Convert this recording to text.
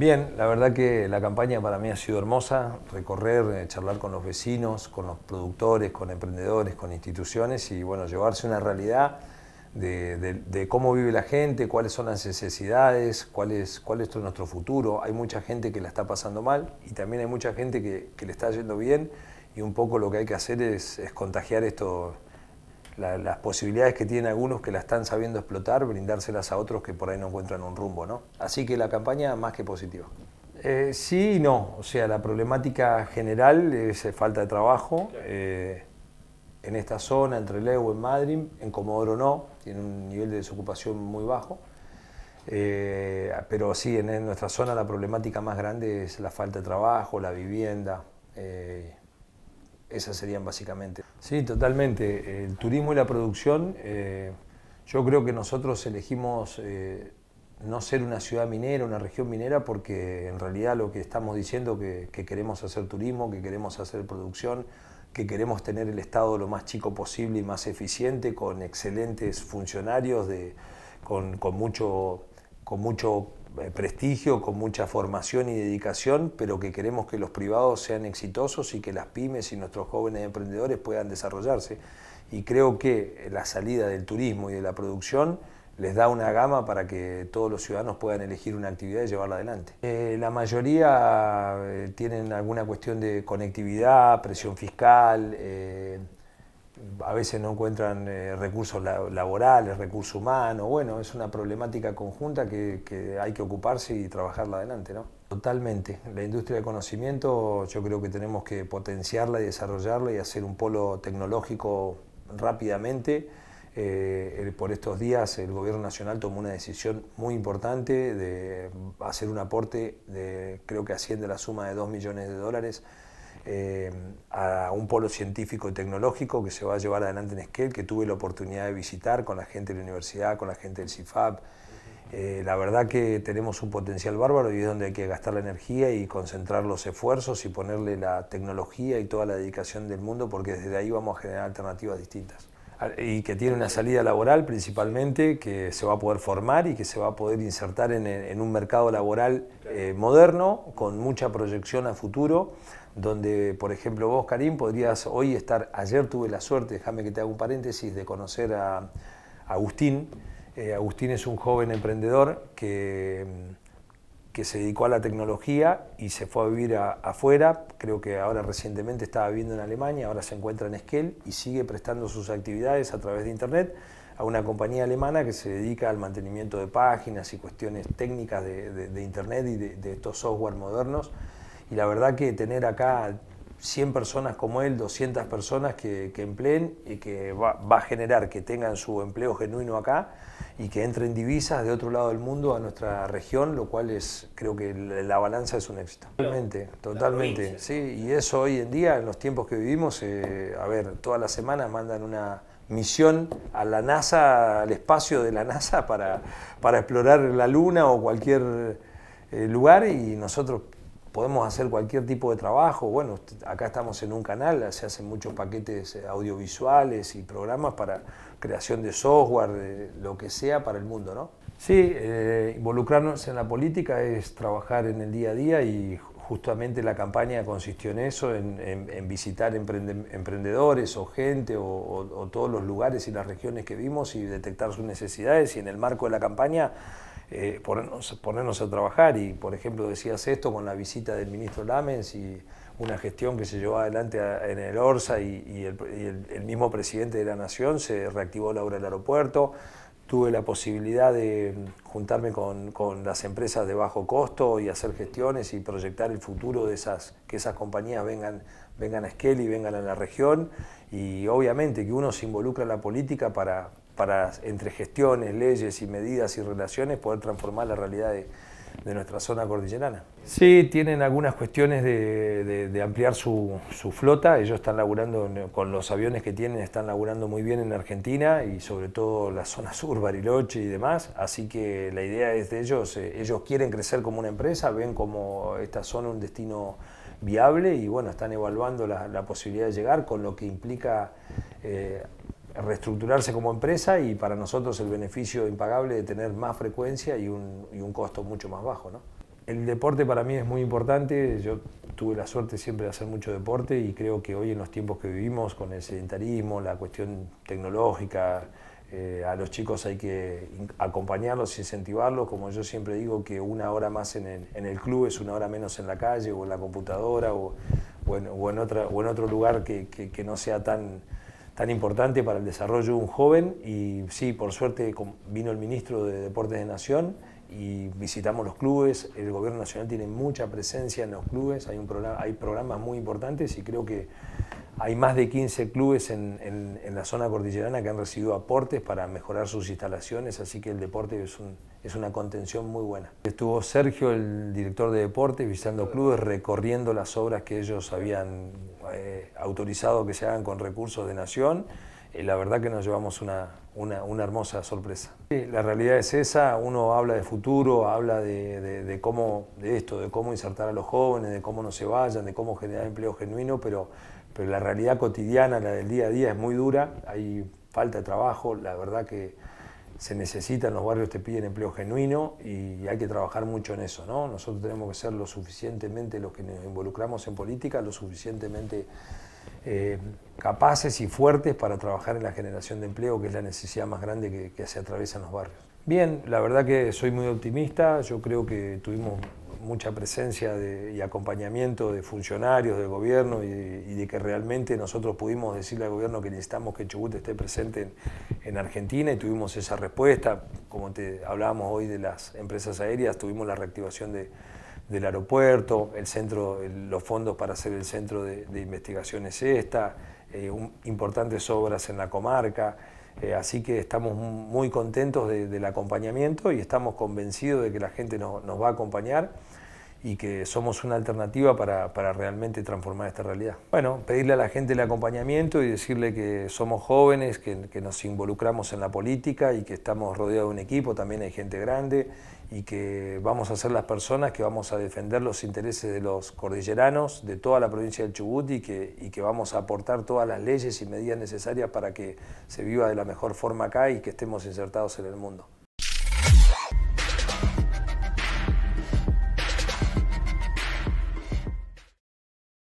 Bien, la verdad que la campaña para mí ha sido hermosa, recorrer, eh, charlar con los vecinos, con los productores, con emprendedores, con instituciones y bueno, llevarse una realidad de, cómo vive la gente, cuáles son las necesidades, cuál es, cuál es nuestro futuro. Hay mucha gente que la está pasando mal y también hay mucha gente que, le está yendo bien y un poco lo que hay que hacer es, es contagiar esto las posibilidades que tienen algunos que la están sabiendo explotar, brindárselas a otros que por ahí no encuentran un rumbo, ¿no? Así que la campaña más que positiva. Eh, sí y no, o sea, la problemática general es eh, falta de trabajo. Eh, en esta zona, entre Leu, en Madrid, en Comodoro no, tiene un nivel de desocupación muy bajo. pero sí, en, nuestra zona la problemática más grande es la falta de trabajo, la vivienda. Esas serían básicamente. Sí, totalmente. El turismo y la producción, eh, yo creo que nosotros elegimos eh, no ser una ciudad minera, una región minera, porque en realidad lo que estamos diciendo es que queremos hacer turismo, que queremos hacer producción, que queremos tener el Estado lo más chico posible y más eficiente, con excelentes funcionarios, con mucho, con mucho eh, prestigio, con mucha formación y dedicación, pero que queremos que los privados sean exitosos y que las pymes y nuestros jóvenes emprendedores puedan desarrollarse. Y creo que la salida del turismo y de la producción les da una gama para que todos los ciudadanos puedan elegir una actividad y llevarla adelante. Eh, la mayoría eh, tienen alguna cuestión de conectividad, presión fiscal a veces no encuentran eh, recursos laborales, recursos humanos, bueno, es una problemática conjunta que, hay que ocuparse y trabajarla adelante, ¿no? Totalmente, la industria del conocimiento yo creo que tenemos que potenciarla y desarrollarla y hacer un polo tecnológico rápidamente. Eh, por estos días el Gobierno Nacional tomó una decisión muy importante de hacer un aporte de, creo que asciende a la suma de 2 millones de dólares eh, a un polo científico y tecnológico que se va a llevar adelante en Esquel, que tuve la oportunidad de visitar con la gente de la universidad, con la gente del CIFAP. Eh, la verdad que tenemos un potencial bárbaro y es donde hay que gastar la energía y concentrar los esfuerzos y ponerle la tecnología y toda la dedicación del mundo porque desde ahí vamos a generar alternativas distintas y que tiene una salida laboral principalmente, que se va a poder formar y que se va a poder insertar en, un mercado laboral eh, moderno, con mucha proyección a futuro, donde, por ejemplo, vos, Karim, podrías hoy estar, ayer tuve la suerte, déjame que te haga un paréntesis, de conocer a, Agustín. Eh, Agustín es un joven emprendedor que que se dedicó a la tecnología y se fue a vivir afuera. Creo que ahora recientemente estaba viviendo en Alemania, ahora se encuentra en Esquel y sigue prestando sus actividades a través de Internet a una compañía alemana que se dedica al mantenimiento de páginas y cuestiones técnicas de, Internet y de, de, estos software modernos. Y la verdad que tener acá 100 personas como él, 200 personas que, empleen y que va, a generar que tengan su empleo genuino acá y que entren divisas de otro lado del mundo a nuestra región, lo cual es, creo que la, balanza es un éxito. Totalmente, totalmente. Sí, y eso hoy en día, en los tiempos que vivimos, eh, a ver, todas las semanas mandan una misión a la NASA, al espacio de la NASA para, para explorar la Luna o cualquier eh, lugar y nosotros podemos hacer cualquier tipo de trabajo. Bueno, acá estamos en un canal, se hacen muchos paquetes eh, audiovisuales y programas para creación de software, de lo que sea para el mundo, ¿no? Sí, eh, involucrarnos en la política es trabajar en el día a día y justamente la campaña consistió en eso, en, visitar emprendedores o gente o todos los lugares y las regiones que vimos y detectar sus necesidades y en el marco de la campaña eh, ponernos, ponernos, a trabajar. Y, por ejemplo, decías esto con la visita del ministro Lamens y una gestión que se llevó adelante en el Orsa y, el, mismo presidente de la Nación, se reactivó la obra del aeropuerto. Tuve la posibilidad de mm, juntarme con, con, las empresas de bajo costo y hacer gestiones y proyectar el futuro de esas, que esas compañías vengan, vengan a Esquel y vengan a la región. Y obviamente que uno se involucra en la política para, para entre gestiones, leyes y medidas y relaciones poder transformar la realidad de, nuestra zona cordillerana. Sí, tienen algunas cuestiones de, ampliar su, flota. Ellos están laburando con los aviones que tienen, están laburando muy bien en Argentina y sobre todo la zona sur, Bariloche y demás. Así que la idea es de ellos, eh, ellos quieren crecer como una empresa, ven como esta zona un destino viable y bueno, están evaluando la, posibilidad de llegar con lo que implica eh, reestructurarse como empresa y para nosotros el beneficio impagable de tener más frecuencia y un, y un costo mucho más bajo. El deporte para mí es muy importante, yo tuve la suerte siempre de hacer mucho deporte y creo que hoy en los tiempos que vivimos con el sedentarismo, la cuestión tecnológica, eh, a los chicos hay que acompañarlos, incentivarlos, como yo siempre digo que una hora más en el, club es una hora menos en la calle o en la computadora o, bueno en, o en, otra, o en otro lugar que no sea tan tan importante para el desarrollo de un joven y sí, por suerte vino el ministro de Deportes de Nación y visitamos los clubes, el gobierno nacional tiene mucha presencia en los clubes, hay, un programa, hay programas muy importantes y creo que hay más de 15 clubes en, la zona cordillerana que han recibido aportes para mejorar sus instalaciones, así que el deporte es, es una contención muy buena. Estuvo Sergio, el director de deportes, visitando clubes, recorriendo las obras que ellos habían eh, autorizado que se hagan con recursos de nación, eh, la verdad que nos llevamos una, una, hermosa sorpresa. La realidad es esa, uno habla de futuro, habla de, cómo, de esto, de cómo insertar a los jóvenes, de cómo no se vayan, de cómo generar empleo genuino, pero, pero la realidad cotidiana, la del día a día es muy dura, hay falta de trabajo, la verdad que se necesitan los barrios, te piden empleo genuino y hay que trabajar mucho en eso, ¿no? Nosotros tenemos que ser lo suficientemente, los que nos involucramos en política, lo suficientemente eh, capaces y fuertes para trabajar en la generación de empleo, que es la necesidad más grande que, que se atraviesa en los barrios. Bien, la verdad que soy muy optimista, yo creo que tuvimos mucha presencia y acompañamiento de funcionarios del gobierno y, de que realmente nosotros pudimos decirle al gobierno que necesitamos que Chubut esté presente en, Argentina y tuvimos esa respuesta. Como te hablábamos hoy de las empresas aéreas, tuvimos la reactivación del aeropuerto, el centro, los fondos para hacer el centro de, investigaciones esta, eh, importantes obras en la comarca. Eh, así que estamos muy contentos del acompañamiento y estamos convencidos de que la gente nos va a acompañar y que somos una alternativa para, realmente transformar esta realidad. Bueno, pedirle a la gente el acompañamiento y decirle que somos jóvenes, que, nos involucramos en la política y que estamos rodeados de un equipo, también hay gente grande y que vamos a ser las personas que vamos a defender los intereses de los cordilleranos, de toda la provincia del Chubut y que, y que vamos a aportar todas las leyes y medidas necesarias para que se viva de la mejor forma acá y que estemos insertados en el mundo.